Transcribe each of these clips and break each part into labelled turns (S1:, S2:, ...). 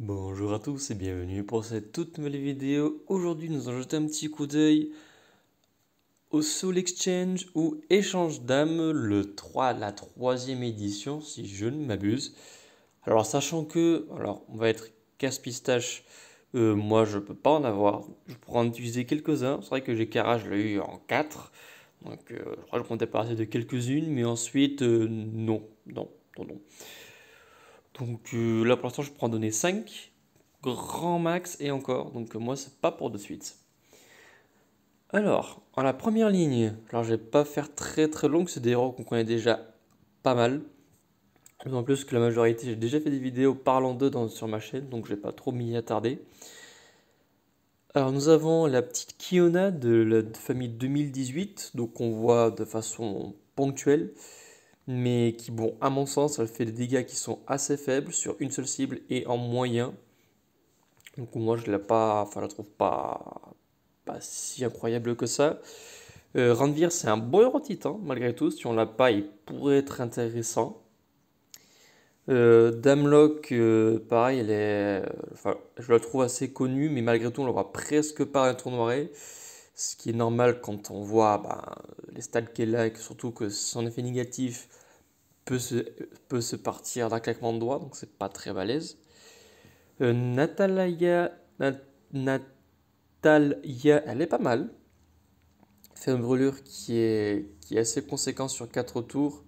S1: Bonjour à tous et bienvenue pour cette toute nouvelle vidéo. Aujourd'hui nous allons jeter un petit coup d'œil au Soul Exchange ou Échange d'âmes, le 3, la troisième édition si je ne m'abuse. Alors sachant que, alors on va être casse-pistache, euh, moi je peux pas en avoir, je pourrais en utiliser quelques-uns, c'est vrai que j'ai je l'ai eu en 4, donc euh, je crois que je comptais passer de quelques-unes, mais ensuite euh, non, non, non, non. Donc euh, là pour l'instant je prends donner 5, grand max et encore. Donc euh, moi c'est pas pour de suite. Alors, en la première ligne, alors je vais pas faire très très long, c'est des héros qu'on connaît déjà pas mal. En plus que la majorité, j'ai déjà fait des vidéos parlant d'eux sur ma chaîne, donc je vais pas trop m'y attarder. Alors nous avons la petite Kiona de la famille 2018, donc on voit de façon ponctuelle mais qui, bon, à mon sens, elle fait des dégâts qui sont assez faibles sur une seule cible et en moyen. Donc moi, je ne pas, la trouve pas, pas si incroyable que ça. Euh, Ranvir, c'est un bon héros titan, hein, malgré tout. Si on l'a pas, il pourrait être intéressant. Euh, Damlock, euh, pareil, elle est, euh, enfin, je la trouve assez connue, mais malgré tout, on la voit presque pas à un tournoiré ce qui est normal quand on voit ben, les stats qu'elle a, et surtout que son effet négatif, peut se, partir d'un claquement de doigts, donc c'est pas très balèze. Euh, Natalia, elle est pas mal. Fait une brûlure qui est, qui assez conséquente sur 4 tours.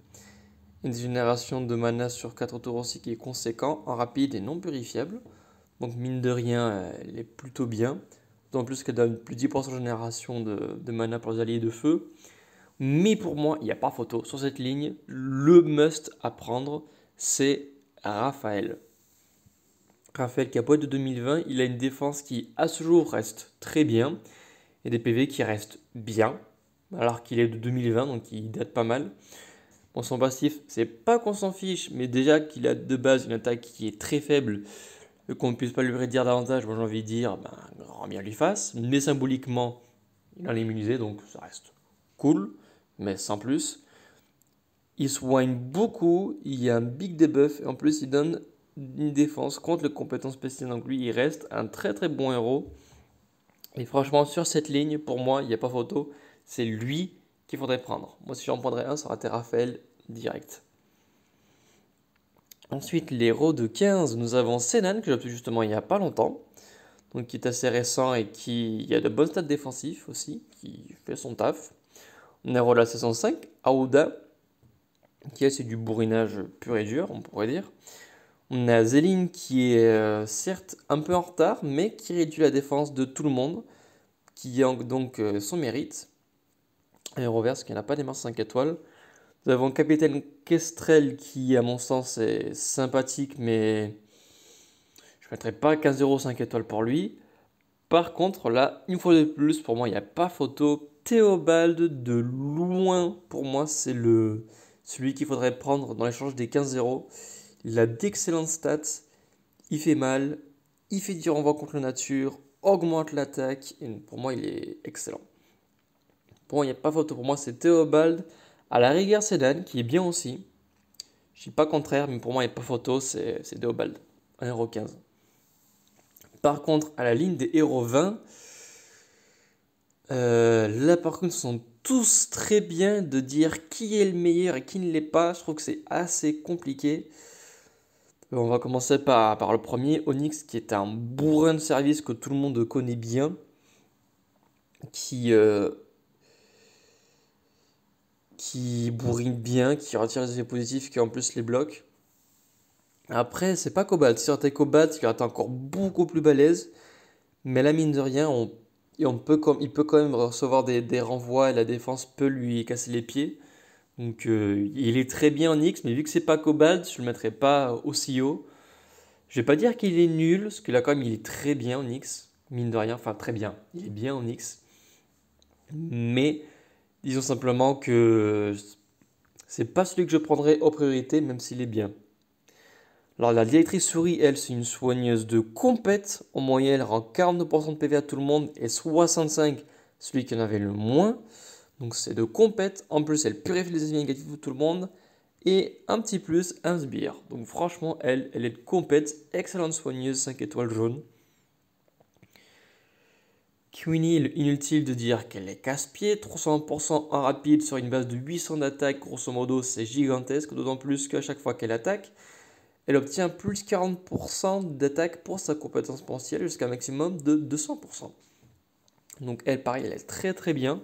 S1: Une génération de mana sur 4 tours aussi qui est conséquente, en rapide et non purifiable. Donc mine de rien, elle est plutôt bien. D'autant plus qu'elle donne plus 10% de génération de, de mana pour les alliés de feu. Mais pour moi, il n'y a pas photo. Sur cette ligne, le must à prendre, c'est Raphaël. Raphaël pas de 2020, il a une défense qui, à ce jour, reste très bien. Et des PV qui restent bien, alors qu'il est de 2020, donc il date pas mal. Bon, son passif, c'est pas qu'on s'en fiche, mais déjà qu'il a de base une attaque qui est très faible, qu'on ne puisse pas lui redire davantage, moi j'ai envie de dire, ben, grand bien lui fasse. Mais symboliquement, il en est immunisé, donc ça reste cool, mais sans plus. Il soigne beaucoup, il y a un big debuff, et en plus il donne une défense contre les compétences spéciales, donc lui il reste un très très bon héros. Et franchement, sur cette ligne, pour moi, il n'y a pas photo, c'est lui qu'il faudrait prendre. Moi, si j'en prendrais un, ça aurait été Raphaël direct. Ensuite, l'héros de 15, nous avons Senan, que j'ai obtenu justement il n'y a pas longtemps, donc qui est assez récent et qui a de bonnes stats défensifs aussi, qui fait son taf. On a Rolla 5, Aouda, qui est c'est du bourrinage pur et dur, on pourrait dire. On a Zéline qui est euh, certes un peu en retard, mais qui réduit la défense de tout le monde, qui a donc euh, son mérite. Et Rovers qui n'a pas des 5 étoiles. Nous avons Capitaine Kestrel qui, à mon sens, est sympathique, mais je ne mettrai pas 15 5 étoiles pour lui. Par contre, là, une fois de plus, pour moi, il n'y a pas photo Théobald, de loin, pour moi, c'est le celui qu'il faudrait prendre dans l'échange des 15-0. Il a d'excellentes stats, il fait mal, il fait du renvoi contre la nature, augmente l'attaque, et pour moi, il est excellent. Pour moi, il n'y a pas photo pour moi, c'est Théobald. À la rigueur, c'est qui est bien aussi. Je suis pas contraire, mais pour moi, il n'y a pas photo, c'est Théobald. 1,15€. Par contre, à la ligne des héros 20, euh, là, par contre, ils sont tous très bien de dire qui est le meilleur et qui ne l'est pas. Je trouve que c'est assez compliqué. Euh, on va commencer par, par le premier, Onyx, qui est un bourrin de service que tout le monde connaît bien. Qui, euh, qui bourrine bien, qui retire les effets positifs, qui en plus les bloque. Après, c'est pas Cobalt. Si était Cobalt, il aurait été encore beaucoup plus balèze. Mais là, mine de rien, on et peut comme, il peut quand même recevoir des, renvois et la défense peut lui casser les pieds. Donc euh, il est très bien en X, mais vu que c'est pas Cobalt, je le mettrai pas aussi haut. Je vais pas dire qu'il est nul, parce que là quand même il est très bien en X, mine de rien, enfin très bien, il est bien en X. Mais disons simplement que c'est pas celui que je prendrai en priorité, même s'il est bien. Alors la directrice souris, elle, c'est une soigneuse de compète. Au moyen, elle rend 42% de PV à tout le monde et 65% celui qui en avait le moins. Donc c'est de compète. En plus, elle purifie les ennemis négatifs de tout le monde. Et un petit plus, un sbire. Donc franchement, elle, elle est de compète. Excellente soigneuse, 5 étoiles jaunes. Queenie, inutile de dire qu'elle est casse-pied, 300% en rapide sur une base de 800 d'attaque, grosso modo c'est gigantesque, d'autant plus qu'à chaque fois qu'elle attaque, elle obtient plus 40% d'attaque pour sa compétence potentielle jusqu'à un maximum de 200%. Donc elle, pareil, elle est très très bien.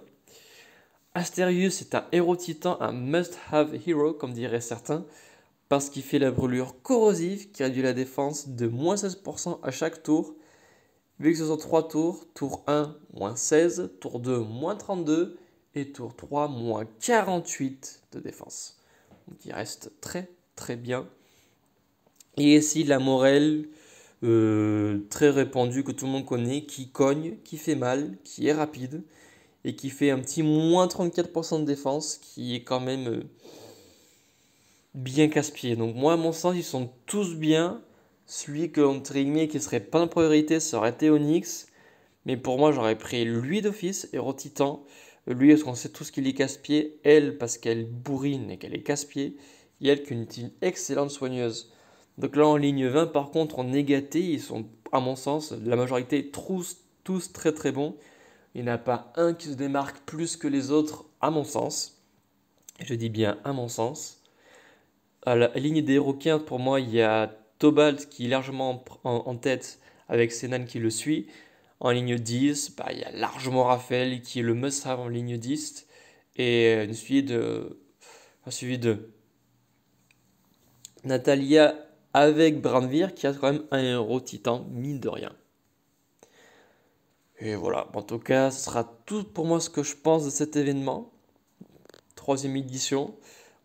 S1: Asterius est un héros titan, un must-have hero, comme diraient certains, parce qu'il fait la brûlure corrosive qui réduit la défense de moins 16% à chaque tour. Vu que ce sont 3 tours, tour 1, moins 16, tour 2, moins 32, et tour 3, moins 48 de défense. Donc il reste très très bien. Et ici, la Morel, euh, très répandue, que tout le monde connaît, qui cogne, qui fait mal, qui est rapide, et qui fait un petit moins 34% de défense, qui est quand même euh, bien casse-pied. Donc moi, à mon sens, ils sont tous bien. Celui que, l'on guillemets, qui serait pas en priorité, serait aurait Mais pour moi, j'aurais pris lui d'office, Héro Titan. Lui, parce qu'on sait tout ce qu'il est casse-pied. Elle, parce qu'elle bourrine et qu'elle est casse-pied. Et elle, qui est une excellente soigneuse. Donc là, en ligne 20, par contre, en négaté, ils sont, à mon sens, la majorité, tous, tous très très bons. Il n'y a pas un qui se démarque plus que les autres, à mon sens. Je dis bien à mon sens. À la ligne des requins, pour moi, il y a Tobalt qui est largement en, tête avec Senan qui le suit. En ligne 10, bah, il y a largement Raphaël qui est le must-have en ligne 10. Et une suite de. Un suivi de. Natalia avec Branvir qui a quand même un héros titan, mine de rien. Et voilà, en tout cas, ce sera tout pour moi ce que je pense de cet événement. Troisième édition.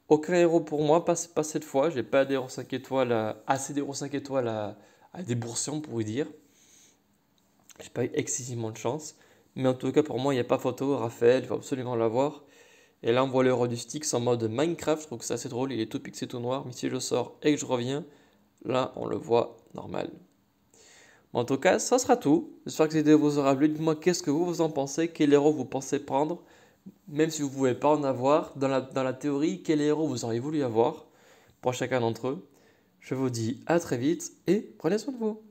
S1: Aucun héros pour moi, pas, cette fois. J'ai pas 5 étoiles, assez d'héros 5 étoiles à, à débourser, on pourrait dire. J'ai pas eu excessivement de chance. Mais en tout cas, pour moi, il n'y a pas photo. Raphaël, il faut absolument l'avoir. Et là, on voit l'héros du Styx en mode Minecraft. Je trouve que c'est assez drôle. Il est tout pixé, tout noir. Mais si je sors et que je reviens, Là, on le voit normal. en tout cas, ça sera tout. J'espère que cette vidéo vous aura plu. Dites-moi qu'est-ce que vous, en pensez, quel héros vous pensez prendre, même si vous ne pouvez pas en avoir. Dans la, dans la théorie, quel héros vous auriez voulu avoir pour chacun d'entre eux. Je vous dis à très vite et prenez soin de vous.